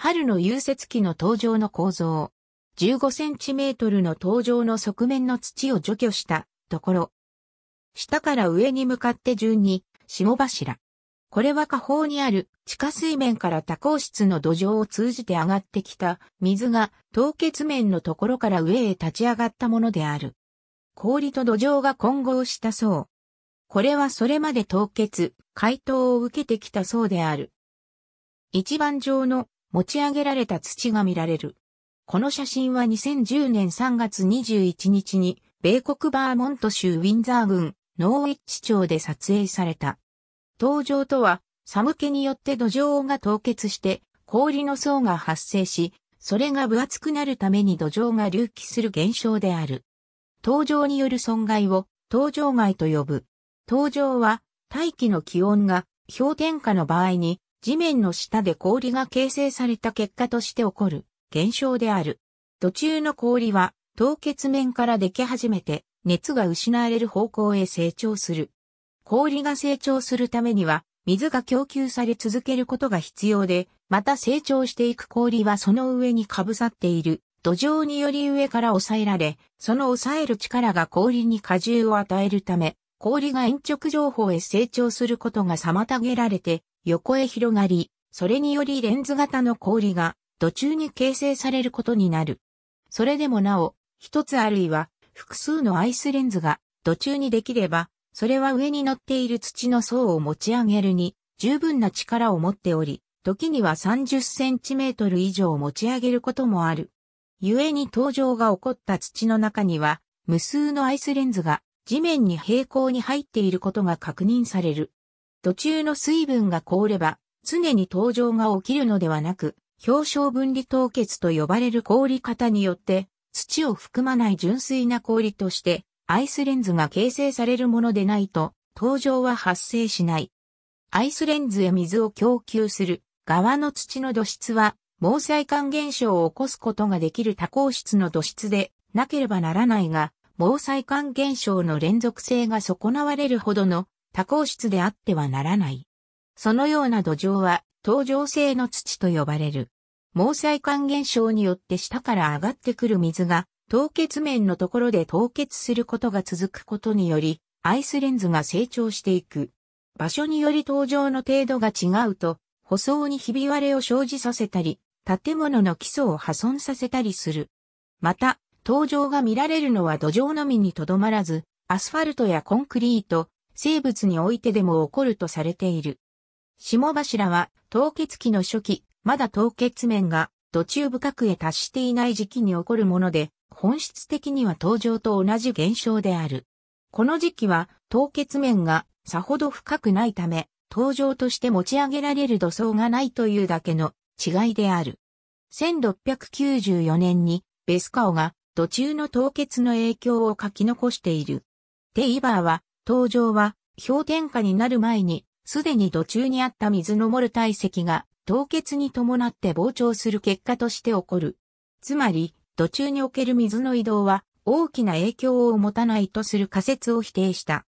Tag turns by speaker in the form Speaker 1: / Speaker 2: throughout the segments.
Speaker 1: 春の融雪機の登場の構造。15センチメートルの登場の側面の土を除去したところ。下から上に向かって順に、下柱。これは下方にある地下水面から多孔質の土壌を通じて上がってきた水が凍結面のところから上へ立ち上がったものである。氷と土壌が混合した層。これはそれまで凍結、解凍を受けてきた層である。一番上の持ち上げられた土が見られる。この写真は2010年3月21日に、米国バーモント州ウィンザー郡、ノーウィッチ町で撮影された。登場とは、寒気によって土壌が凍結して、氷の層が発生し、それが分厚くなるために土壌が隆起する現象である。登場による損害を、登場外と呼ぶ。登場は、大気の気温が氷点下の場合に地面の下で氷が形成された結果として起こる現象である。途中の氷は凍結面からでき始めて熱が失われる方向へ成長する。氷が成長するためには水が供給され続けることが必要で、また成長していく氷はその上にかぶさっている土壌により上から抑えられ、その抑える力が氷に荷重を与えるため、氷が延直情報へ成長することが妨げられて、横へ広がり、それによりレンズ型の氷が途中に形成されることになる。それでもなお、一つあるいは複数のアイスレンズが途中にできれば、それは上に乗っている土の層を持ち上げるに十分な力を持っており、時には30センチメートル以上持ち上げることもある。故に登場が起こった土の中には、無数のアイスレンズが地面に平行に入っていることが確認される。途中の水分が凍れば、常に登場が起きるのではなく、氷床分離凍結と呼ばれる凍り方によって、土を含まない純粋な氷として、アイスレンズが形成されるものでないと、登場は発生しない。アイスレンズへ水を供給する側の土の土質は、毛細管現象を起こすことができる多孔質の土質でなければならないが、毛細管現象の連続性が損なわれるほどの多孔質であってはならない。そのような土壌は、登場性の土と呼ばれる。毛細管現象によって下から上がってくる水が、凍結面のところで凍結することが続くことにより、アイスレンズが成長していく。場所により登場の程度が違うと、舗装にひび割れを生じさせたり、建物の基礎を破損させたりする。また、登場が見られるのは土壌のみにとどまらず、アスファルトやコンクリート、生物においてでも起こるとされている。霜柱は凍結期の初期、まだ凍結面が土中深くへ達していない時期に起こるもので、本質的には登場と同じ現象である。この時期は凍結面がさほど深くないため、登場として持ち上げられる土層がないというだけの違いである。1694年にベスカオが土中の凍結の影響を書き残している。テイバーは登場は氷点下になる前に、すでに土中にあった水のモル体積が凍結に伴って膨張する結果として起こる。つまり、土中における水の移動は大きな影響を持たないとする仮説を否定した。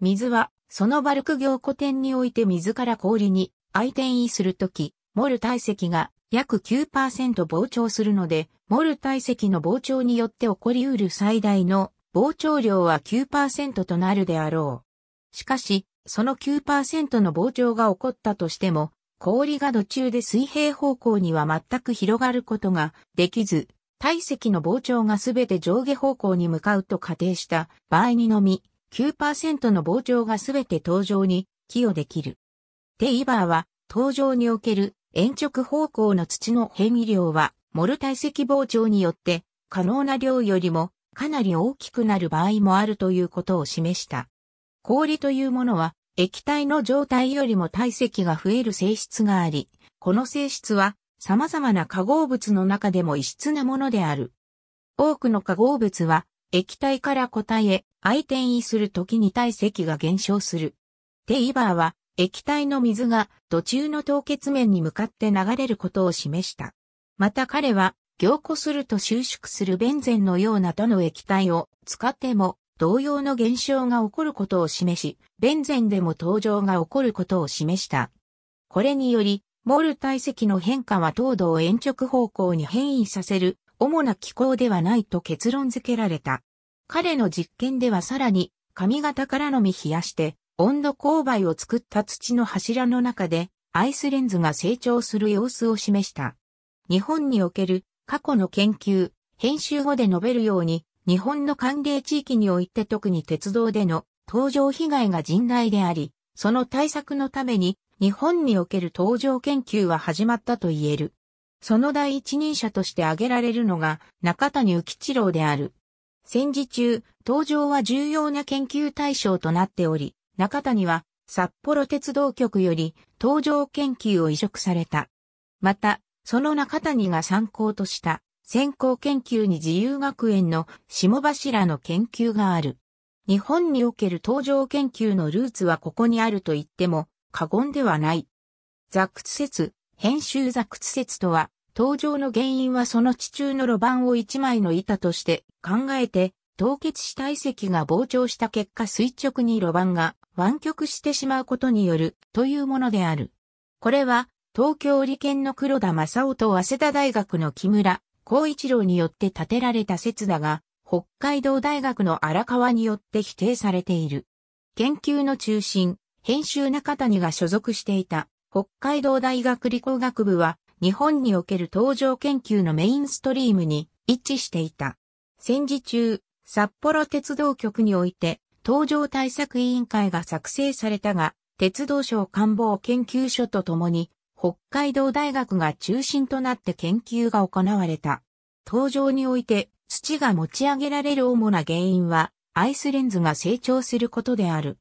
Speaker 1: 水は、そのバルク凝固点において水から氷に相転移するとき、モル体積が約9%膨張するので、モル体積の膨張によって起こりうる最大の膨張量は9%となるであろう。しかし、その9%の膨張が起こったとしても、氷が途中で水平方向には全く広がることができず、体積の膨張がすべて上下方向に向かうと仮定した場合にのみ、9%の膨張がすべて登場に寄与できる。テイバーは、登場における延直方向の土の変異量は、モル体積膨張によって可能な量よりもかなり大きくなる場合もあるということを示した。氷というものは液体の状態よりも体積が増える性質があり、この性質は様々な化合物の中でも異質なものである。多くの化合物は液体から固体へ相転移するときに体積が減少する。テイバーは液体の水が途中の凍結面に向かって流れることを示した。また彼は凝固すると収縮するベンゼンのような他の液体を使っても同様の現象が起こることを示し、ベンゼンでも登場が起こることを示した。これにより、モール体積の変化は糖度を延直方向に変異させる主な機構ではないと結論付けられた。彼の実験ではさらに髪型からのみ冷やして温度勾配を作った土の柱の中でアイスレンズが成長する様子を示した。日本における過去の研究、編集後で述べるように、日本の寒冷地域において特に鉄道での登場被害が甚大であり、その対策のために日本における登場研究は始まったと言える。その第一人者として挙げられるのが中谷浮一郎である。戦時中、登場は重要な研究対象となっており、中谷は札幌鉄道局より登場研究を移植された。また、その中谷が参考とした先行研究に自由学園の下柱の研究がある。日本における登場研究のルーツはここにあると言っても過言ではない。雑屈説、編集雑屈説とは、登場の原因はその地中の路盤を一枚の板として考えて、凍結した遺跡が膨張した結果垂直に路盤が湾曲してしまうことによるというものである。これは東京理研の黒田正夫と早稲田大学の木村光一郎によって建てられた説だが、北海道大学の荒川によって否定されている。研究の中心、編集中谷が所属していた北海道大学理工学部は日本における登場研究のメインストリームに一致していた。戦時中、札幌鉄道局において登場対策委員会が作成されたが、鉄道省官房研究所とともに北海道大学が中心となって研究が行われた。登場において土が持ち上げられる主な原因はアイスレンズが成長することである。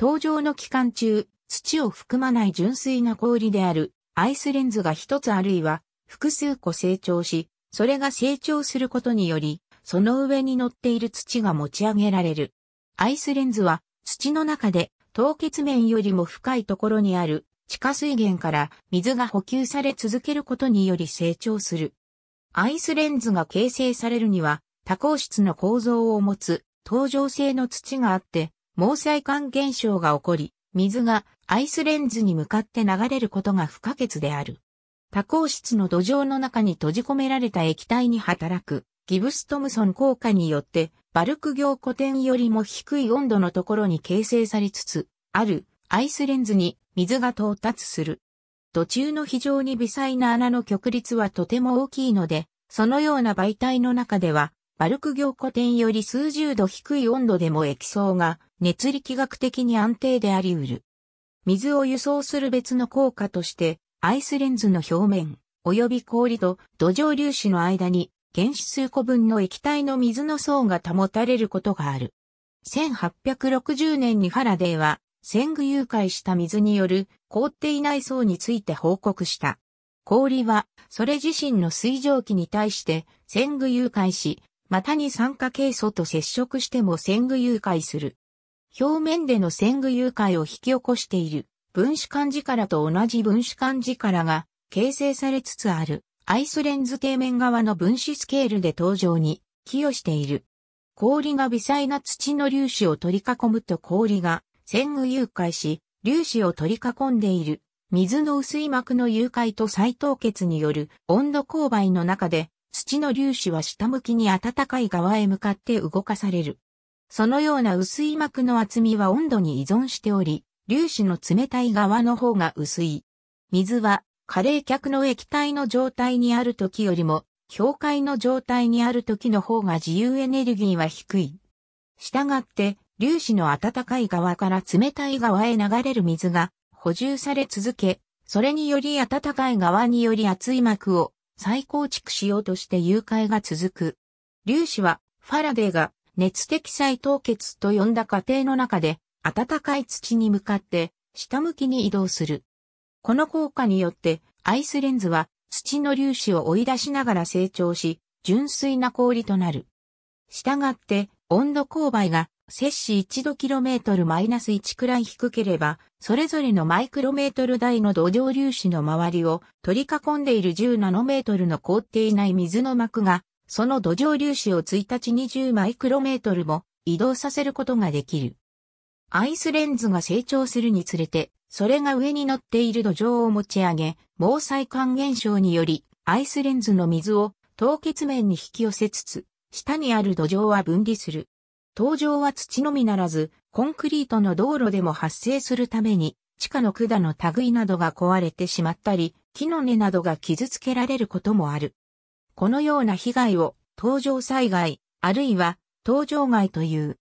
Speaker 1: 登場の期間中、土を含まない純粋な氷であるアイスレンズが一つあるいは複数個成長し、それが成長することにより、その上に乗っている土が持ち上げられる。アイスレンズは土の中で凍結面よりも深いところにある地下水源から水が補給され続けることにより成長する。アイスレンズが形成されるには多孔質の構造を持つ登場性の土があって、毛細管現象が起こり、水がアイスレンズに向かって流れることが不可欠である。多孔質の土壌の中に閉じ込められた液体に働くギブストムソン効果によってバルク業古典よりも低い温度のところに形成されつつあるアイスレンズに水が到達する。途中の非常に微細な穴の極率はとても大きいので、そのような媒体の中では、バルク凝固点より数十度低い温度でも液層が熱力学的に安定であり得る。水を輸送する別の効果として、アイスレンズの表面、及び氷と土壌粒子の間に原子数個分の液体の水の層が保たれることがある。1860年にファラデーは戦具誘拐した水による凍っていない層について報告した。氷は、それ自身の水蒸気に対して戦具誘拐し、またに酸化ケイ素と接触しても戦具誘拐する。表面での戦具誘拐を引き起こしている分子間力と同じ分子間力が形成されつつあるアイスレンズ底面側の分子スケールで登場に寄与している。氷が微細な土の粒子を取り囲むと氷が戦具誘拐し、粒子を取り囲んでいる水の薄い膜の誘拐と再凍結による温度勾配の中で土の粒子は下向きに暖かい側へ向かって動かされる。そのような薄い膜の厚みは温度に依存しており、粒子の冷たい側の方が薄い。水は、加冷却の液体の状態にある時よりも、境界の状態にある時の方が自由エネルギーは低い。したがって、粒子の暖かい側から冷たい側へ流れる水が補充され続け、それにより暖かい側により熱い膜を再構築しようとして誘拐が続く。粒子はファラデーが熱的再凍結と呼んだ過程の中で暖かい土に向かって下向きに移動する。この効果によってアイスレンズは土の粒子を追い出しながら成長し純粋な氷となる。したがって温度勾配が摂氏1度 km-1 くらい低ければ、それぞれのマイクロメートル台の土壌粒子の周りを取り囲んでいる10ナノメートルの凍っていない水の膜が、その土壌粒子を1日20マイクロメートルも移動させることができる。アイスレンズが成長するにつれて、それが上に乗っている土壌を持ち上げ、毛細管現象により、アイスレンズの水を凍結面に引き寄せつつ、下にある土壌は分離する。登場は土のみならず、コンクリートの道路でも発生するために、地下の管の類などが壊れてしまったり、木の根などが傷つけられることもある。このような被害を、登場災害、あるいは、登場害という。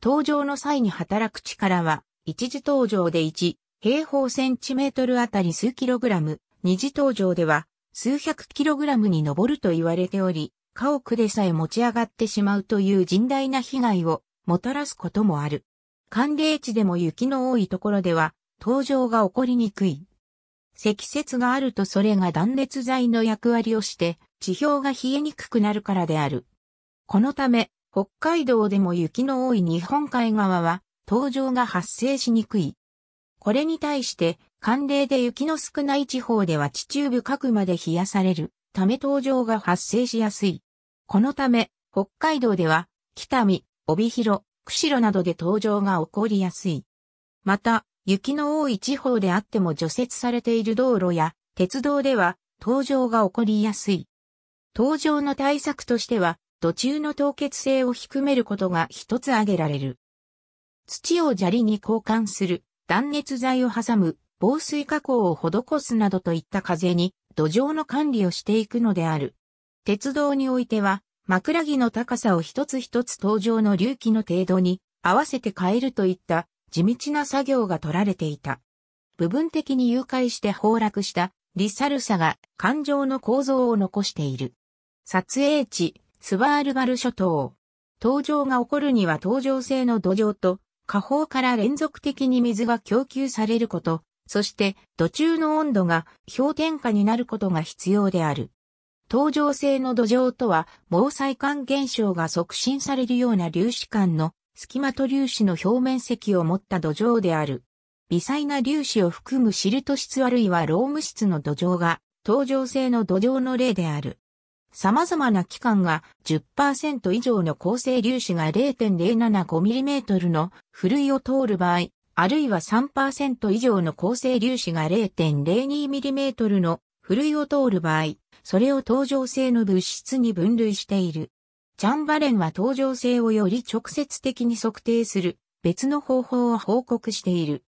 Speaker 1: 登場の際に働く力は、一次登場で1、平方センチメートルあたり数キログラム、二次登場では、数百キログラムに上ると言われており、家屋でさえ持ち上がってしまうという甚大な被害をもたらすこともある。寒冷地でも雪の多いところでは、登場が起こりにくい。積雪があるとそれが断熱材の役割をして、地表が冷えにくくなるからである。このため、北海道でも雪の多い日本海側は、登場が発生しにくい。これに対して、寒冷で雪の少ない地方では地中部各まで冷やされるため登場が発生しやすい。このため、北海道では、北見、帯広、釧路などで登場が起こりやすい。また、雪の多い地方であっても除雪されている道路や鉄道では登場が起こりやすい。登場の対策としては、土中の凍結性を低めることが一つ挙げられる。土を砂利に交換する、断熱材を挟む、防水加工を施すなどといった風に土壌の管理をしていくのである。鉄道においては、枕木の高さを一つ一つ登場の隆起の程度に合わせて変えるといった地道な作業が取られていた。部分的に誘拐して崩落したリサルサが環状の構造を残している。撮影地、スバールバル諸島。登場が起こるには登場性の土壌と下方から連続的に水が供給されること、そして土中の温度が氷点下になることが必要である。登場性の土壌とは、毛細管現象が促進されるような粒子間の隙間と粒子の表面積を持った土壌である。微細な粒子を含むシルト質あるいはローム質の土壌が、登場性の土壌の例である。様々な器官が10%以上の構成粒子が 0.075mm のふるいを通る場合、あるいは3%以上の構成粒子が 0.02mm のふるいを通る場合、それを登場性の物質に分類している。チャンバレンは登場性をより直接的に測定する別の方法を報告している。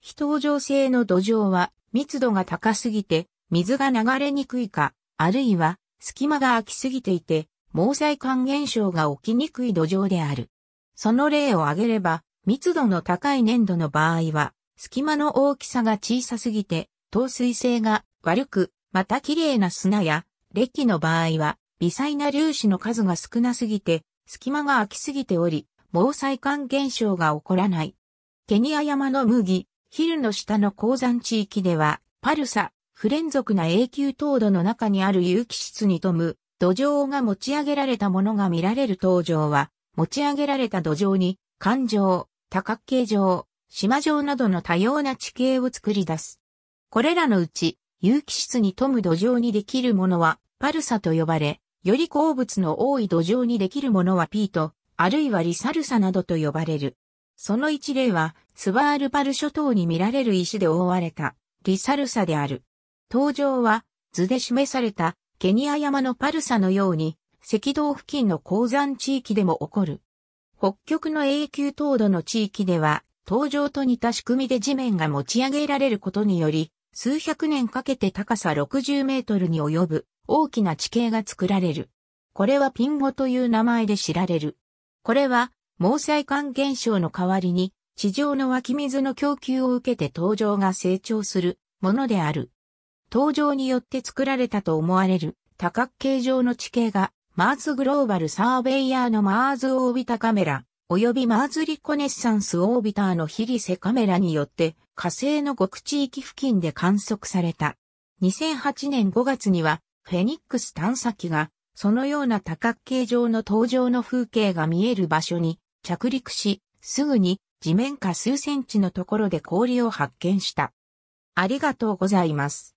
Speaker 1: 非登場性の土壌は密度が高すぎて水が流れにくいか、あるいは隙間が空きすぎていて毛細管現象が起きにくい土壌である。その例を挙げれば密度の高い粘土の場合は隙間の大きさが小さすぎて透水性が悪くまた綺麗な砂や、礫の場合は、微細な粒子の数が少なすぎて、隙間が空きすぎており、毛細管現象が起こらない。ケニア山の麦、ヒルの下の鉱山地域では、パルサ、不連続な永久凍土の中にある有機質に富む、土壌が持ち上げられたものが見られる登場は、持ち上げられた土壌に、環状、多角形状、島状などの多様な地形を作り出す。これらのうち、有機質に富む土壌にできるものはパルサと呼ばれ、より鉱物の多い土壌にできるものはピート、あるいはリサルサなどと呼ばれる。その一例は、スバールパル諸島に見られる石で覆われた、リサルサである。登場は、図で示された、ケニア山のパルサのように、赤道付近の鉱山地域でも起こる。北極の永久凍土の地域では、登場と似た仕組みで地面が持ち上げられることにより、数百年かけて高さ60メートルに及ぶ大きな地形が作られる。これはピンゴという名前で知られる。これは、毛細管現象の代わりに、地上の湧き水の供給を受けて登場が成長するものである。登場によって作られたと思われる多角形状の地形が、マーズグローバルサーベイヤーのマーズオービタカメラ、及びマーズリコネッサンスオービターのヒリセカメラによって火星の極地域付近で観測された。2008年5月には、フェニックス探査機が、そのような多角形状の登場の風景が見える場所に着陸し、すぐに地面下数センチのところで氷を発見した。ありがとうございます。